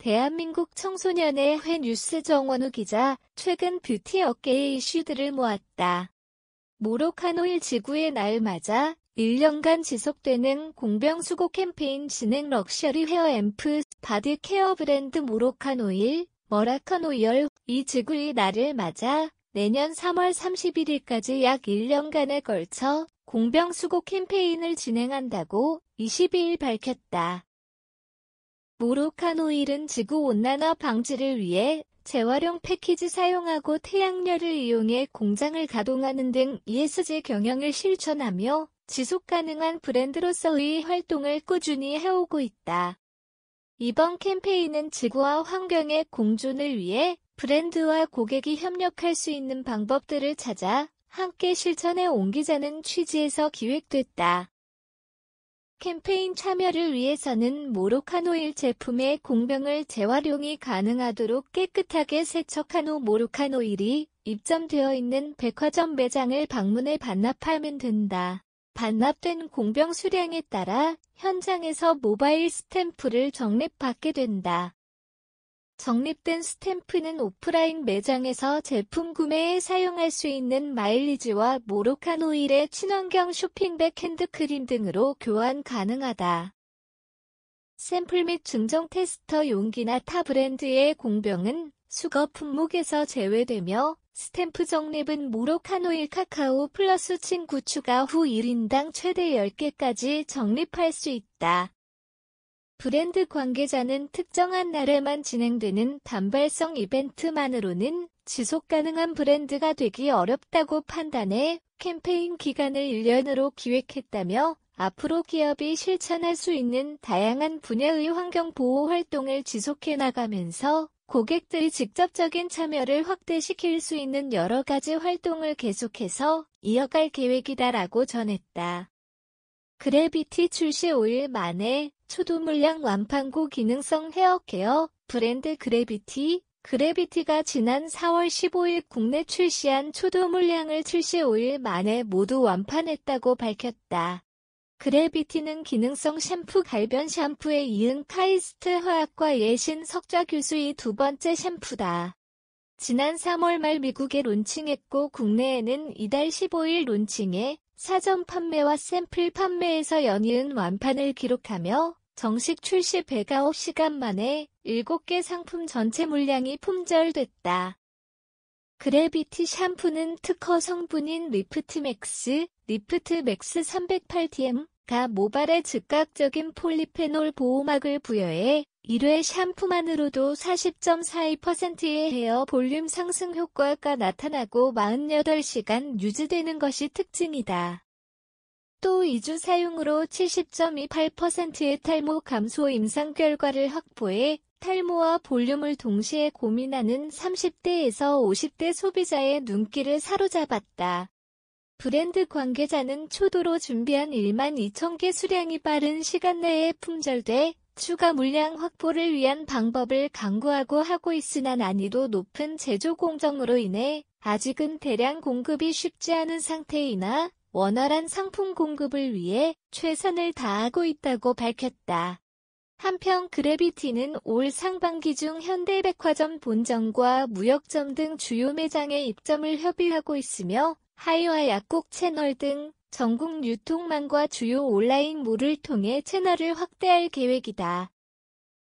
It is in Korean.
대한민국 청소년의 회 뉴스 정원우 기자, 최근 뷰티 업계의 이슈들을 모았다. 모로카노일 지구의 날 맞아 1년간 지속되는 공병수고 캠페인 진행 럭셔리 헤어 앰프 바디 케어 브랜드 모로카노일, 머라카노열, 이 지구의 날을 맞아 내년 3월 31일까지 약 1년간에 걸쳐 공병수고 캠페인을 진행한다고 22일 밝혔다. 모로카노일은 지구온난화 방지를 위해 재활용 패키지 사용하고 태양열을 이용해 공장을 가동하는 등 ESG 경영을 실천하며 지속가능한 브랜드로서의 활동을 꾸준히 해오고 있다. 이번 캠페인은 지구와 환경의 공존을 위해 브랜드와 고객이 협력할 수 있는 방법들을 찾아 함께 실천해 옮기자는 취지에서 기획됐다. 캠페인 참여를 위해서는 모로카노일 제품의 공병을 재활용이 가능하도록 깨끗하게 세척한 후모로카노일이 입점되어 있는 백화점 매장을 방문해 반납하면 된다. 반납된 공병 수량에 따라 현장에서 모바일 스탬프를 적립받게 된다. 적립된 스탬프는 오프라인 매장에서 제품 구매에 사용할 수 있는 마일리지와 모로칸 오일의 친환경 쇼핑백 핸드크림 등으로 교환 가능하다. 샘플 및 증정 테스터 용기나 타 브랜드의 공병은 수거 품목에서 제외되며 스탬프 적립은 모로칸 오일 카카오 플러스 친구 추가 후 1인당 최대 10개까지 적립할 수 있다. 브랜드 관계자는 특정한 날에만 진행되는 단발성 이벤트만으로는 지속 가능한 브랜드가 되기 어렵다고 판단해 캠페인 기간을 1년으로 기획했다며 앞으로 기업이 실천할 수 있는 다양한 분야의 환경 보호 활동을 지속해 나가면서 고객들이 직접적인 참여를 확대시킬 수 있는 여러 가지 활동을 계속해서 이어갈 계획이다라고 전했다. 그래비티 출시 5일 만에 초도물량 완판고 기능성 헤어케어 브랜드 그래비티 그래비티가 지난 4월 15일 국내 출시한 초도물량을 75일 만에 모두 완판했다고 밝혔다. 그래비티는 기능성 샴푸 갈변 샴푸에 이은 카이스트 화학과 예신 석좌 교수의 두 번째 샴푸다. 지난 3월 말 미국에 론칭했고 국내에는 이달 15일 론칭에 사전 판매와 샘플 판매에서 연이은 완판을 기록하며 정식 출시 배가 9시간 만에 7개 상품 전체 물량이 품절됐다. 그래비티 샴푸는 특허 성분인 리프트맥스, 리프트맥스 308dm가 모발에 즉각적인 폴리페놀 보호막을 부여해 1회 샴푸만으로도 40.42%의 헤어 볼륨 상승 효과가 나타나고 48시간 유지되는 것이 특징이다. 또 2주 사용으로 70.28%의 탈모 감소 임상 결과를 확보해 탈모와 볼륨을 동시에 고민하는 30대에서 50대 소비자의 눈길을 사로잡았다. 브랜드 관계자는 초도로 준비한 1만 2천 개 수량이 빠른 시간 내에 품절돼 추가 물량 확보를 위한 방법을 강구하고 하고 있으나 난이도 높은 제조 공정으로 인해 아직은 대량 공급이 쉽지 않은 상태이나 원활한 상품 공급을 위해 최선을 다하고 있다고 밝혔다. 한편 그래비티는 올 상반기 중 현대백화점 본점과 무역점 등 주요 매장에 입점을 협의하고 있으며 하이와 약국 채널 등 전국 유통망과 주요 온라인 몰을 통해 채널을 확대할 계획이다.